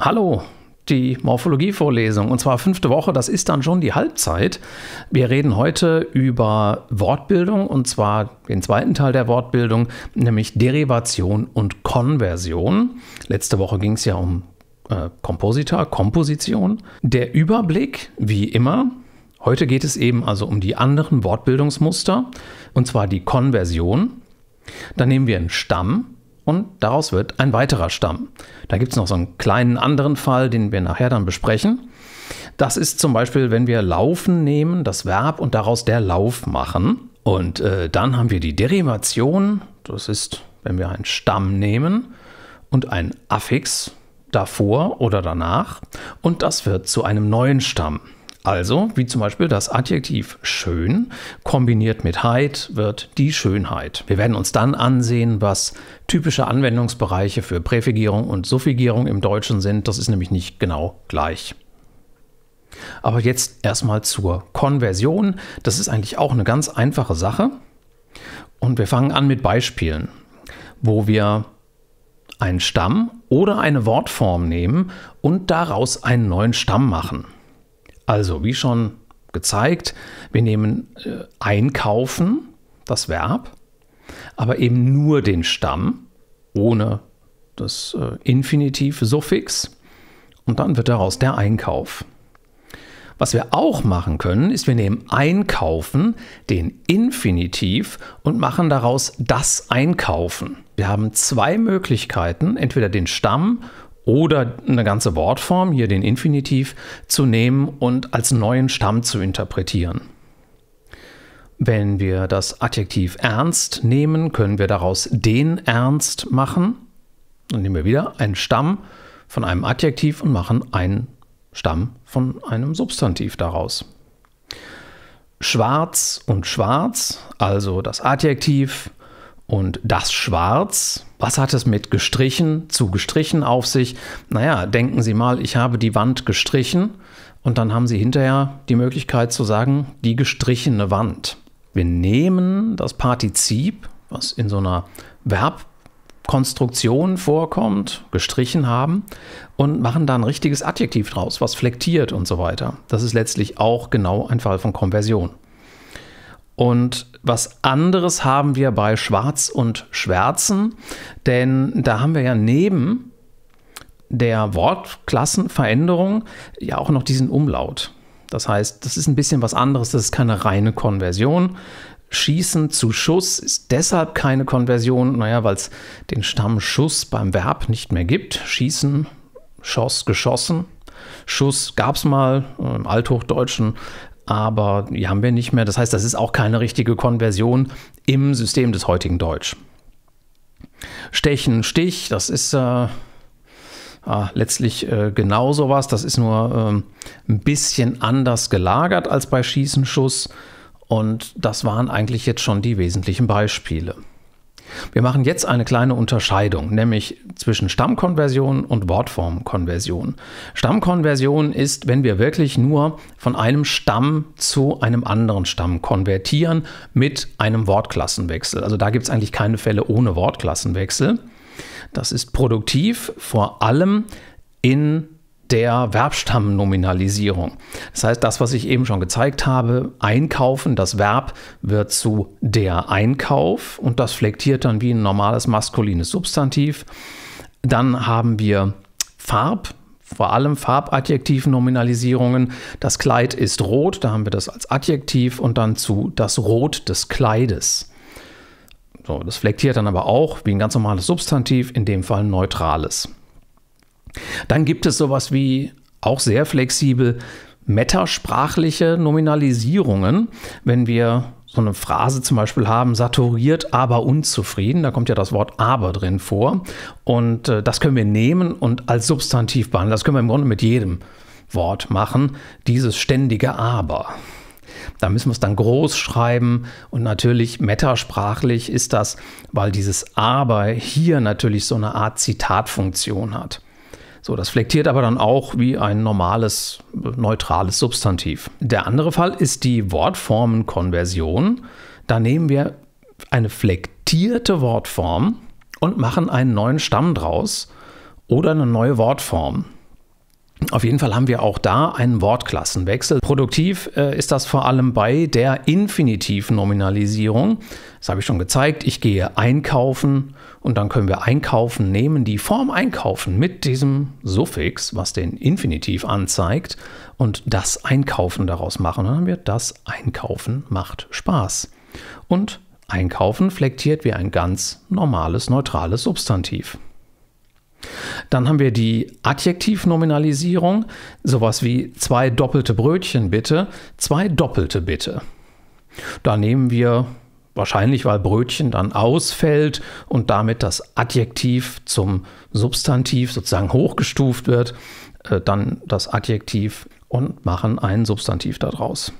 Hallo, die Morphologievorlesung. Und zwar fünfte Woche, das ist dann schon die Halbzeit. Wir reden heute über Wortbildung und zwar den zweiten Teil der Wortbildung, nämlich Derivation und Konversion. Letzte Woche ging es ja um äh, Kompositor, Komposition. Der Überblick, wie immer. Heute geht es eben also um die anderen Wortbildungsmuster und zwar die Konversion. Dann nehmen wir einen Stamm, und daraus wird ein weiterer Stamm. Da gibt es noch so einen kleinen anderen Fall, den wir nachher dann besprechen. Das ist zum Beispiel, wenn wir laufen nehmen, das Verb und daraus der Lauf machen. Und äh, dann haben wir die Derivation, das ist, wenn wir einen Stamm nehmen und ein Affix davor oder danach und das wird zu einem neuen Stamm. Also, wie zum Beispiel das Adjektiv schön kombiniert mit Heit wird die Schönheit. Wir werden uns dann ansehen, was typische Anwendungsbereiche für Präfigierung und Suffigierung im Deutschen sind. Das ist nämlich nicht genau gleich. Aber jetzt erstmal zur Konversion. Das ist eigentlich auch eine ganz einfache Sache. Und wir fangen an mit Beispielen, wo wir einen Stamm oder eine Wortform nehmen und daraus einen neuen Stamm machen. Also, wie schon gezeigt, wir nehmen äh, einkaufen, das Verb, aber eben nur den Stamm ohne das äh, Infinitiv-Suffix und dann wird daraus der Einkauf. Was wir auch machen können, ist, wir nehmen einkaufen, den Infinitiv und machen daraus das Einkaufen. Wir haben zwei Möglichkeiten, entweder den Stamm oder eine ganze Wortform, hier den Infinitiv, zu nehmen und als neuen Stamm zu interpretieren. Wenn wir das Adjektiv ernst nehmen, können wir daraus den ernst machen. Dann nehmen wir wieder einen Stamm von einem Adjektiv und machen einen Stamm von einem Substantiv daraus. Schwarz und schwarz, also das Adjektiv und das Schwarz, was hat es mit gestrichen zu gestrichen auf sich? Naja, denken Sie mal, ich habe die Wand gestrichen und dann haben Sie hinterher die Möglichkeit zu sagen, die gestrichene Wand. Wir nehmen das Partizip, was in so einer Verbkonstruktion vorkommt, gestrichen haben und machen da ein richtiges Adjektiv draus, was flektiert und so weiter. Das ist letztlich auch genau ein Fall von Konversion. Und was anderes haben wir bei Schwarz und Schwärzen, denn da haben wir ja neben der Wortklassenveränderung ja auch noch diesen Umlaut. Das heißt, das ist ein bisschen was anderes, das ist keine reine Konversion. Schießen zu Schuss ist deshalb keine Konversion, naja, weil es den Stamm Schuss beim Verb nicht mehr gibt. Schießen, Schoss, geschossen. Schuss gab es mal äh, im Althochdeutschen, aber die haben wir nicht mehr. Das heißt, das ist auch keine richtige Konversion im System des heutigen Deutsch. Stechen, Stich, das ist äh, äh, letztlich äh, genau sowas. Das ist nur ähm, ein bisschen anders gelagert als bei Schießen, Schuss. Und das waren eigentlich jetzt schon die wesentlichen Beispiele. Wir machen jetzt eine kleine Unterscheidung, nämlich zwischen Stammkonversion und Wortformkonversion. Stammkonversion ist, wenn wir wirklich nur von einem Stamm zu einem anderen Stamm konvertieren mit einem Wortklassenwechsel. Also da gibt es eigentlich keine Fälle ohne Wortklassenwechsel. Das ist produktiv, vor allem in der Verbstammnominalisierung. Das heißt, das, was ich eben schon gezeigt habe, einkaufen, das Verb wird zu der Einkauf und das flektiert dann wie ein normales maskulines Substantiv. Dann haben wir Farb, vor allem Farbadjektivnominalisierungen. Das Kleid ist rot, da haben wir das als Adjektiv und dann zu das Rot des Kleides. So, das flektiert dann aber auch wie ein ganz normales Substantiv, in dem Fall neutrales. Dann gibt es sowas wie auch sehr flexibel metasprachliche Nominalisierungen, wenn wir so eine Phrase zum Beispiel haben, saturiert, aber unzufrieden. Da kommt ja das Wort aber drin vor. Und äh, das können wir nehmen und als Substantiv behandeln. Das können wir im Grunde mit jedem Wort machen. Dieses ständige aber. Da müssen wir es dann groß schreiben und natürlich metasprachlich ist das, weil dieses aber hier natürlich so eine Art Zitatfunktion hat. So, das flektiert aber dann auch wie ein normales, neutrales Substantiv. Der andere Fall ist die Wortformenkonversion. Da nehmen wir eine flektierte Wortform und machen einen neuen Stamm draus oder eine neue Wortform. Auf jeden Fall haben wir auch da einen Wortklassenwechsel. Produktiv äh, ist das vor allem bei der Infinitivnominalisierung. Das habe ich schon gezeigt. Ich gehe einkaufen und dann können wir einkaufen nehmen, die Form einkaufen mit diesem Suffix, was den Infinitiv anzeigt, und das Einkaufen daraus machen. Dann haben wir das Einkaufen macht Spaß. Und Einkaufen flektiert wie ein ganz normales, neutrales Substantiv. Dann haben wir die Adjektivnominalisierung, sowas wie zwei doppelte Brötchen bitte, zwei doppelte bitte. Da nehmen wir wahrscheinlich, weil Brötchen dann ausfällt und damit das Adjektiv zum Substantiv sozusagen hochgestuft wird, äh, dann das Adjektiv und machen ein Substantiv daraus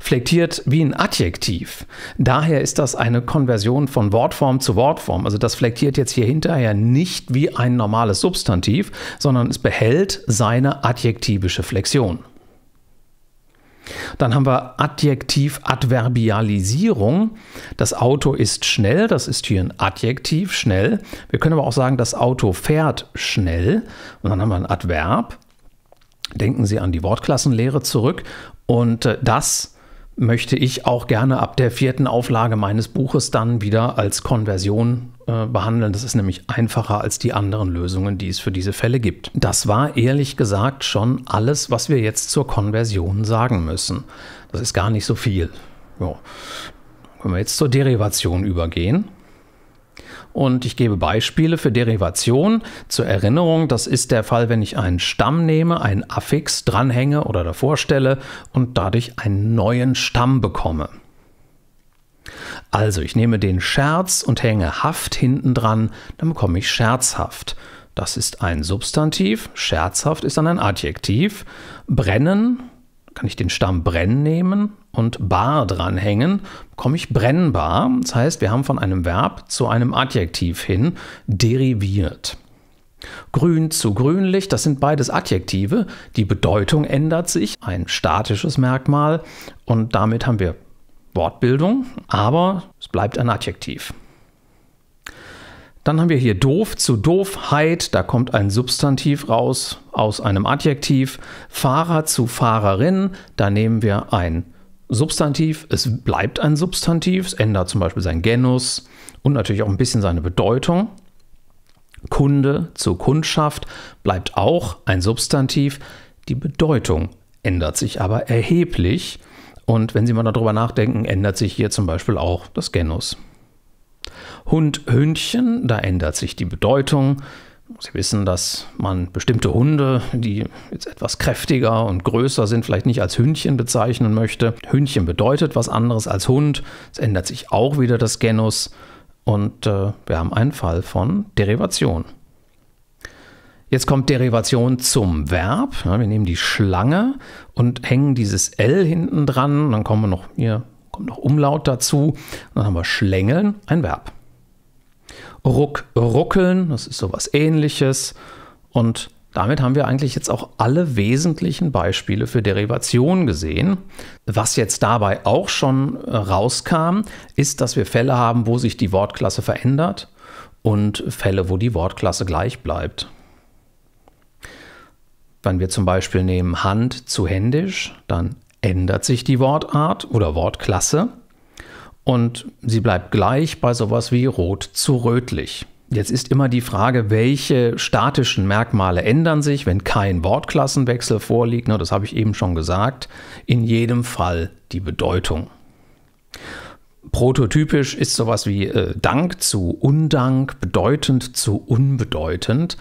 flektiert wie ein Adjektiv. Daher ist das eine Konversion von Wortform zu Wortform. Also das flektiert jetzt hier hinterher nicht wie ein normales Substantiv, sondern es behält seine adjektivische Flexion. Dann haben wir Adjektiv-Adverbialisierung. Das Auto ist schnell, das ist hier ein Adjektiv, schnell. Wir können aber auch sagen, das Auto fährt schnell. Und dann haben wir ein Adverb. Denken Sie an die Wortklassenlehre zurück und äh, das möchte ich auch gerne ab der vierten Auflage meines Buches dann wieder als Konversion äh, behandeln. Das ist nämlich einfacher als die anderen Lösungen, die es für diese Fälle gibt. Das war ehrlich gesagt schon alles, was wir jetzt zur Konversion sagen müssen. Das ist gar nicht so viel. Ja. Können wir jetzt zur Derivation übergehen? Und ich gebe Beispiele für Derivation. Zur Erinnerung, das ist der Fall, wenn ich einen Stamm nehme, einen Affix dranhänge oder davor stelle und dadurch einen neuen Stamm bekomme. Also, ich nehme den Scherz und hänge Haft hinten dran, dann bekomme ich scherzhaft. Das ist ein Substantiv, scherzhaft ist dann ein Adjektiv. Brennen, kann ich den Stamm brennen nehmen und bar dranhängen, komme ich brennbar. Das heißt, wir haben von einem Verb zu einem Adjektiv hin deriviert. Grün zu grünlich, das sind beides Adjektive. Die Bedeutung ändert sich, ein statisches Merkmal, und damit haben wir Wortbildung, aber es bleibt ein Adjektiv. Dann haben wir hier doof zu Doofheit, da kommt ein Substantiv raus aus einem Adjektiv. Fahrer zu Fahrerin, da nehmen wir ein Substantiv, es bleibt ein Substantiv, es ändert zum Beispiel sein Genus und natürlich auch ein bisschen seine Bedeutung. Kunde zur Kundschaft bleibt auch ein Substantiv. Die Bedeutung ändert sich aber erheblich. Und wenn Sie mal darüber nachdenken, ändert sich hier zum Beispiel auch das Genus. Hund, Hündchen, da ändert sich die Bedeutung. Sie wissen, dass man bestimmte Hunde, die jetzt etwas kräftiger und größer sind, vielleicht nicht als Hündchen bezeichnen möchte. Hündchen bedeutet was anderes als Hund. Es ändert sich auch wieder das Genus. Und äh, wir haben einen Fall von Derivation. Jetzt kommt Derivation zum Verb. Ja, wir nehmen die Schlange und hängen dieses L hinten dran. Dann kommen wir noch, hier kommt noch Umlaut dazu. Und dann haben wir Schlängeln, ein Verb. Ruck ruckeln, das ist sowas ähnliches. Und damit haben wir eigentlich jetzt auch alle wesentlichen Beispiele für Derivation gesehen. Was jetzt dabei auch schon äh, rauskam, ist, dass wir Fälle haben, wo sich die Wortklasse verändert und Fälle, wo die Wortklasse gleich bleibt. Wenn wir zum Beispiel nehmen Hand zu händisch, dann ändert sich die Wortart oder Wortklasse und sie bleibt gleich bei sowas wie rot zu rötlich. Jetzt ist immer die Frage, welche statischen Merkmale ändern sich, wenn kein Wortklassenwechsel vorliegt. Das habe ich eben schon gesagt. In jedem Fall die Bedeutung. Prototypisch ist sowas wie äh, Dank zu Undank, bedeutend zu unbedeutend.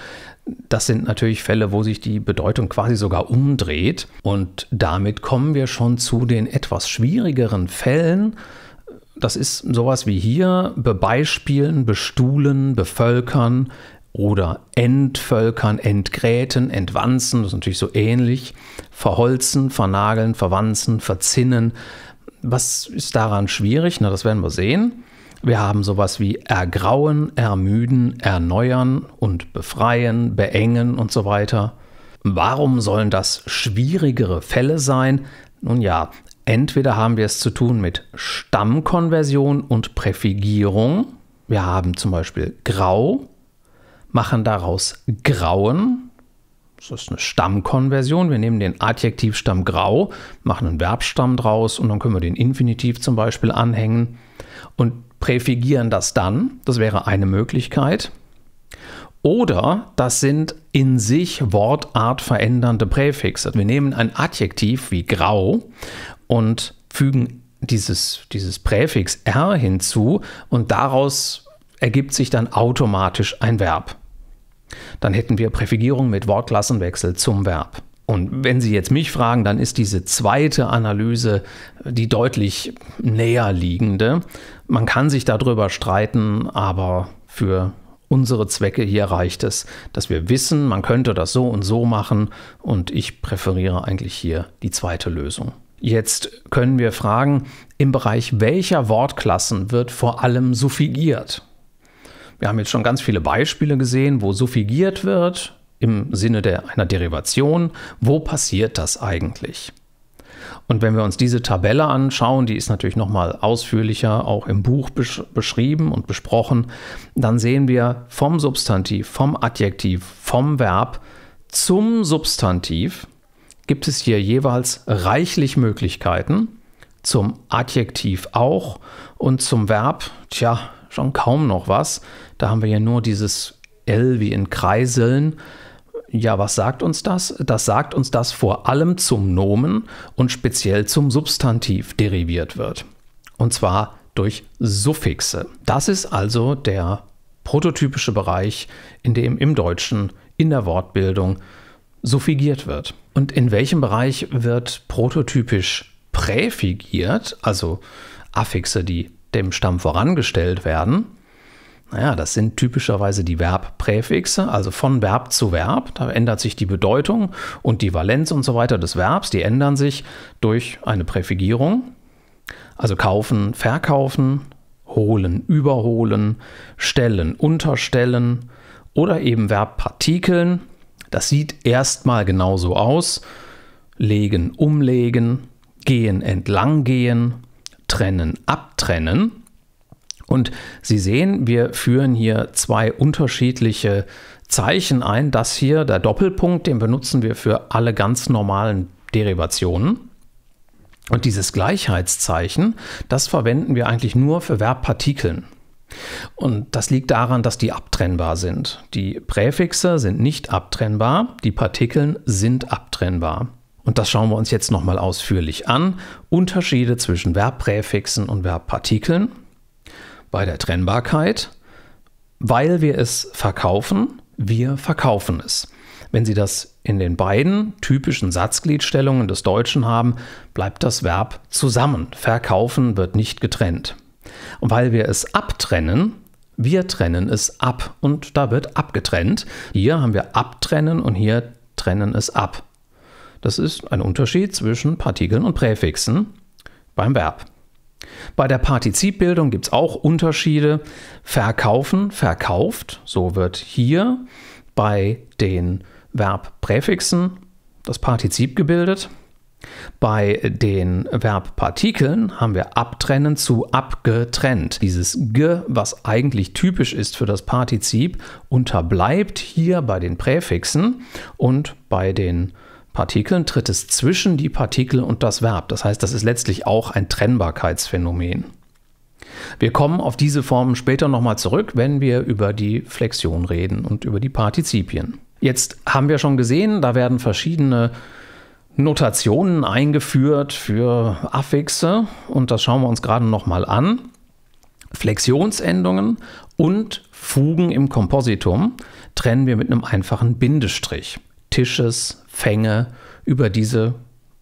Das sind natürlich Fälle, wo sich die Bedeutung quasi sogar umdreht. Und damit kommen wir schon zu den etwas schwierigeren Fällen, das ist sowas wie hier bebeispielen, bestuhlen, bevölkern oder entvölkern, entgräten, entwanzen, das ist natürlich so ähnlich, verholzen, vernageln, verwanzen, verzinnen. Was ist daran schwierig? Na, das werden wir sehen. Wir haben sowas wie ergrauen, ermüden, erneuern und befreien, beengen und so weiter. Warum sollen das schwierigere Fälle sein? Nun ja, Entweder haben wir es zu tun mit Stammkonversion und Präfigierung. Wir haben zum Beispiel grau, machen daraus grauen. Das ist eine Stammkonversion. Wir nehmen den Adjektivstamm grau, machen einen Verbstamm draus und dann können wir den Infinitiv zum Beispiel anhängen und präfigieren das dann. Das wäre eine Möglichkeit. Oder das sind in sich wortartverändernde Präfixe. Wir nehmen ein Adjektiv wie grau und fügen dieses, dieses Präfix R hinzu und daraus ergibt sich dann automatisch ein Verb. Dann hätten wir Präfigierung mit Wortklassenwechsel zum Verb. Und wenn Sie jetzt mich fragen, dann ist diese zweite Analyse die deutlich näher liegende. Man kann sich darüber streiten, aber für unsere Zwecke hier reicht es, dass wir wissen, man könnte das so und so machen und ich präferiere eigentlich hier die zweite Lösung. Jetzt können wir fragen, im Bereich welcher Wortklassen wird vor allem suffigiert? Wir haben jetzt schon ganz viele Beispiele gesehen, wo suffigiert wird im Sinne der, einer Derivation. Wo passiert das eigentlich? Und wenn wir uns diese Tabelle anschauen, die ist natürlich nochmal ausführlicher auch im Buch besch beschrieben und besprochen, dann sehen wir vom Substantiv, vom Adjektiv, vom Verb zum Substantiv gibt es hier jeweils reichlich Möglichkeiten, zum Adjektiv auch und zum Verb, tja, schon kaum noch was. Da haben wir ja nur dieses L wie in Kreiseln. Ja, was sagt uns das? Das sagt uns, dass vor allem zum Nomen und speziell zum Substantiv deriviert wird. Und zwar durch Suffixe. Das ist also der prototypische Bereich, in dem im Deutschen in der Wortbildung suffigiert wird. Und in welchem Bereich wird prototypisch präfigiert, also Affixe, die dem Stamm vorangestellt werden? Naja, das sind typischerweise die Verbpräfixe, also von Verb zu Verb. Da ändert sich die Bedeutung und die Valenz und so weiter des Verbs, die ändern sich durch eine Präfigierung. Also kaufen, verkaufen, holen, überholen, stellen, unterstellen oder eben Verbpartikeln, das sieht erstmal genauso aus. Legen, umlegen, gehen, entlanggehen, trennen, abtrennen. Und Sie sehen, wir führen hier zwei unterschiedliche Zeichen ein. Das hier, der Doppelpunkt, den benutzen wir für alle ganz normalen Derivationen. Und dieses Gleichheitszeichen, das verwenden wir eigentlich nur für Verbpartikeln. Und das liegt daran, dass die abtrennbar sind. Die Präfixe sind nicht abtrennbar, die Partikeln sind abtrennbar. Und das schauen wir uns jetzt nochmal ausführlich an. Unterschiede zwischen Verbpräfixen und Verbpartikeln bei der Trennbarkeit. Weil wir es verkaufen, wir verkaufen es. Wenn Sie das in den beiden typischen Satzgliedstellungen des Deutschen haben, bleibt das Verb zusammen. Verkaufen wird nicht getrennt. Und weil wir es abtrennen, wir trennen es ab und da wird abgetrennt. Hier haben wir abtrennen und hier trennen es ab. Das ist ein Unterschied zwischen Partikeln und Präfixen beim Verb. Bei der Partizipbildung gibt es auch Unterschiede. Verkaufen, verkauft, so wird hier bei den Verbpräfixen das Partizip gebildet. Bei den Verbpartikeln haben wir abtrennen zu abgetrennt. Dieses g, was eigentlich typisch ist für das Partizip, unterbleibt hier bei den Präfixen und bei den Partikeln tritt es zwischen die Partikel und das Verb. Das heißt, das ist letztlich auch ein Trennbarkeitsphänomen. Wir kommen auf diese Formen später nochmal zurück, wenn wir über die Flexion reden und über die Partizipien. Jetzt haben wir schon gesehen, da werden verschiedene äh, Notationen eingeführt für Affixe und das schauen wir uns gerade nochmal an. Flexionsendungen und Fugen im Kompositum trennen wir mit einem einfachen Bindestrich. Tisches, Fänge, über diese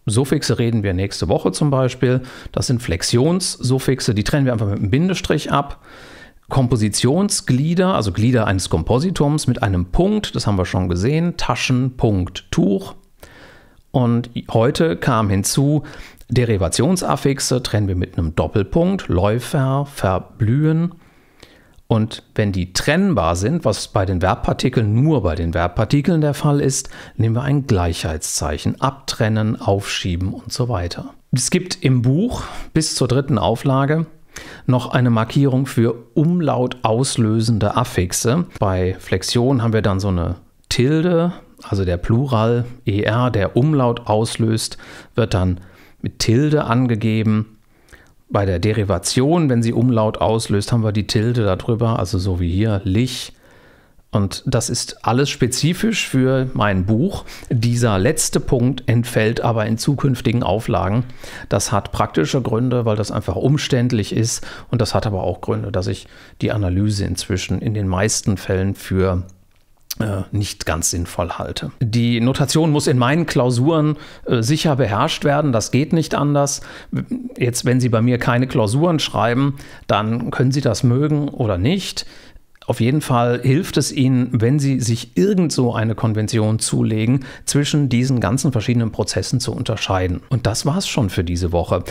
Suffixe reden wir nächste Woche zum Beispiel. Das sind Flexionssuffixe, die trennen wir einfach mit einem Bindestrich ab. Kompositionsglieder, also Glieder eines Kompositums mit einem Punkt, das haben wir schon gesehen, Taschen, Punkt, Tuch, und heute kam hinzu, Derivationsaffixe trennen wir mit einem Doppelpunkt, Läufer, verblühen. Und wenn die trennbar sind, was bei den Verbpartikeln nur bei den Verbpartikeln der Fall ist, nehmen wir ein Gleichheitszeichen, abtrennen, aufschieben und so weiter. Es gibt im Buch bis zur dritten Auflage noch eine Markierung für umlaut auslösende Affixe. Bei Flexion haben wir dann so eine Tilde also der Plural er, der Umlaut auslöst, wird dann mit Tilde angegeben. Bei der Derivation, wenn sie Umlaut auslöst, haben wir die Tilde darüber, also so wie hier lich. Und das ist alles spezifisch für mein Buch. Dieser letzte Punkt entfällt aber in zukünftigen Auflagen. Das hat praktische Gründe, weil das einfach umständlich ist. Und das hat aber auch Gründe, dass ich die Analyse inzwischen in den meisten Fällen für äh, nicht ganz sinnvoll halte. Die Notation muss in meinen Klausuren äh, sicher beherrscht werden, das geht nicht anders. Jetzt, wenn Sie bei mir keine Klausuren schreiben, dann können Sie das mögen oder nicht. Auf jeden Fall hilft es Ihnen, wenn Sie sich irgend so eine Konvention zulegen, zwischen diesen ganzen verschiedenen Prozessen zu unterscheiden. Und das war's schon für diese Woche.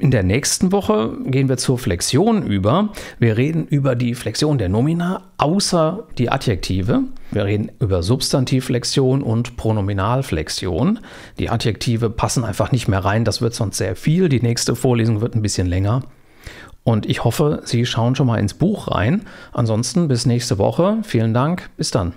In der nächsten Woche gehen wir zur Flexion über. Wir reden über die Flexion der Nomina außer die Adjektive. Wir reden über Substantivflexion und Pronominalflexion. Die Adjektive passen einfach nicht mehr rein, das wird sonst sehr viel. Die nächste Vorlesung wird ein bisschen länger. Und ich hoffe, Sie schauen schon mal ins Buch rein. Ansonsten bis nächste Woche. Vielen Dank. Bis dann.